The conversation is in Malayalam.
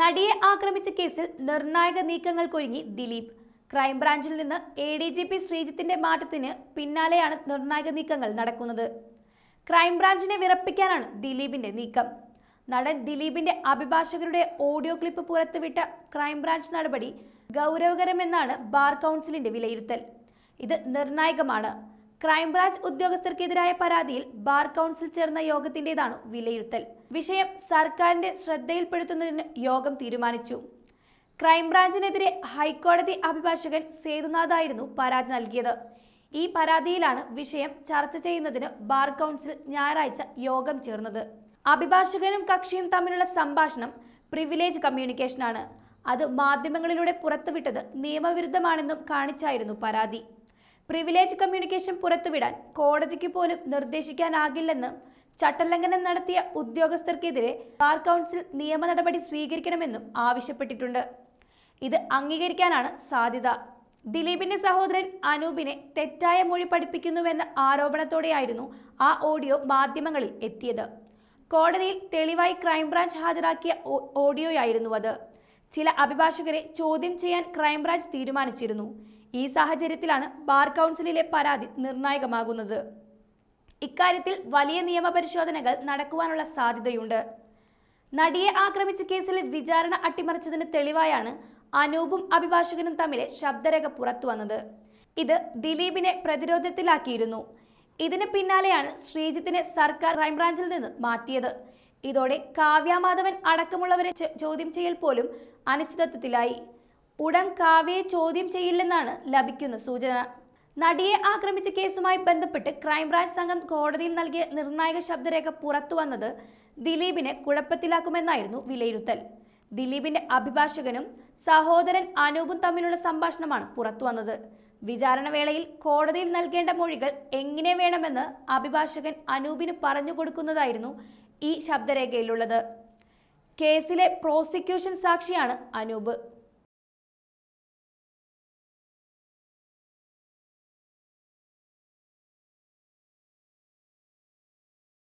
നടിയെ ആക്രമിച്ച കേസിൽ നിർണായക നീക്കങ്ങൾക്കൊരുങ്ങി ദിലീപ് ക്രൈംബ്രാഞ്ചിൽ നിന്ന് എ ഡി ജി പി ശ്രീജിത്തിന്റെ മാറ്റത്തിന് പിന്നാലെയാണ് നിർണായക നീക്കങ്ങൾ നടക്കുന്നത് ക്രൈംബ്രാഞ്ചിനെ വിറപ്പിക്കാനാണ് ദിലീപിന്റെ നീക്കം നടൻ ദിലീപിന്റെ അഭിഭാഷകരുടെ ഓഡിയോ ക്ലിപ്പ് പുറത്തുവിട്ട ക്രൈംബ്രാഞ്ച് നടപടി ഗൗരവകരമെന്നാണ് ബാർ കൗൺസിലിന്റെ വിലയിരുത്തൽ ഇത് നിർണായകമാണ് ക്രൈംബ്രാഞ്ച് ഉദ്യോഗസ്ഥർക്കെതിരായ പരാതിയിൽ ബാർ കൗൺസിൽ ചേർന്ന യോഗത്തിന്റേതാണ് വിലയിരുത്തൽ വിഷയം സർക്കാരിന്റെ ശ്രദ്ധയിൽപ്പെടുത്തുന്നതിന് യോഗം തീരുമാനിച്ചു ക്രൈംബ്രാഞ്ചിനെതിരെ ഹൈക്കോടതി അഭിഭാഷകൻ സേതുനാഥായിരുന്നു പരാതി നൽകിയത് ഈ പരാതിയിലാണ് വിഷയം ചർച്ച ചെയ്യുന്നതിന് ബാർ കൗൺസിൽ ഞായറാഴ്ച യോഗം ചേർന്നത് അഭിഭാഷകനും കക്ഷിയും തമ്മിലുള്ള സംഭാഷണം പ്രിവിലേജ് കമ്മ്യൂണിക്കേഷനാണ് അത് മാധ്യമങ്ങളിലൂടെ പുറത്തുവിട്ടത് നിയമവിരുദ്ധമാണെന്നും കാണിച്ചായിരുന്നു പരാതി പ്രിവിലേജ് കമ്മ്യൂണിക്കേഷൻ പുറത്തുവിടാൻ കോടതിക്ക് പോലും നിർദ്ദേശിക്കാനാകില്ലെന്ന് ചട്ടലംഘനം നടത്തിയ ഉദ്യോഗസ്ഥർക്കെതിരെ ബാർ കൗൺസിൽ നിയമ നടപടി സ്വീകരിക്കണമെന്നും ആവശ്യപ്പെട്ടിട്ടുണ്ട് ഇത് അംഗീകരിക്കാനാണ് സാധ്യത ദിലീപിന്റെ സഹോദരൻ അനൂപിനെ തെറ്റായ മൊഴി പഠിപ്പിക്കുന്നുവെന്ന ആരോപണത്തോടെയായിരുന്നു ആ ഓഡിയോ മാധ്യമങ്ങളിൽ എത്തിയത് കോടതിയിൽ തെളിവായി ക്രൈംബ്രാഞ്ച് ഹാജരാക്കിയ ഓഡിയോയായിരുന്നു അത് ചില അഭിഭാഷകരെ ചോദ്യം ചെയ്യാൻ ക്രൈംബ്രാഞ്ച് തീരുമാനിച്ചിരുന്നു ഈ സാഹചര്യത്തിലാണ് ബാർ കൗൺസിലിലെ പരാതി നിർണായകമാകുന്നത് ഇക്കാര്യത്തിൽ വലിയ നിയമപരിശോധനകൾ നടക്കുവാനുള്ള സാധ്യതയുണ്ട് നടിയെ ആക്രമിച്ച കേസിൽ വിചാരണ അട്ടിമറിച്ചതിന് തെളിവായാണ് അനൂപും അഭിഭാഷകനും തമ്മിലെ ശബ്ദരേഖ പുറത്തുവന്നത് ഇത് ദിലീപിനെ പ്രതിരോധത്തിലാക്കിയിരുന്നു ഇതിന് പിന്നാലെയാണ് ശ്രീജിത്തിനെ സർക്കാർ ക്രൈംബ്രാഞ്ചിൽ നിന്ന് മാറ്റിയത് ഇതോടെ കാവ്യാമാധവൻ അടക്കമുള്ളവരെ ചോദ്യം ചെയ്യൽ പോലും അനിശ്ചിതത്വത്തിലായി ഉടൻ കാവ്യയെ ചോദ്യം ചെയ്യില്ലെന്നാണ് ലഭിക്കുന്ന സൂചന നടിയെ ആക്രമിച്ച കേസുമായി ബന്ധപ്പെട്ട് ക്രൈംബ്രാഞ്ച് സംഘം കോടതിയിൽ നൽകിയ നിർണായക ശബ്ദരേഖ പുറത്തുവന്നത് ദിലീപിനെ കുഴപ്പത്തിലാക്കുമെന്നായിരുന്നു വിലയിരുത്തൽ ദിലീപിന്റെ അഭിഭാഷകനും സഹോദരൻ അനൂപും തമ്മിലുള്ള സംഭാഷണമാണ് പുറത്തുവന്നത് വേളയിൽ കോടതിയിൽ നൽകേണ്ട മൊഴികൾ എങ്ങനെ വേണമെന്ന് അഭിഭാഷകൻ അനൂപിന് പറഞ്ഞു കൊടുക്കുന്നതായിരുന്നു ഈ ശബ്ദരേഖയിലുള്ളത് കേസിലെ പ്രോസിക്യൂഷൻ സാക്ഷിയാണ് അനൂപ്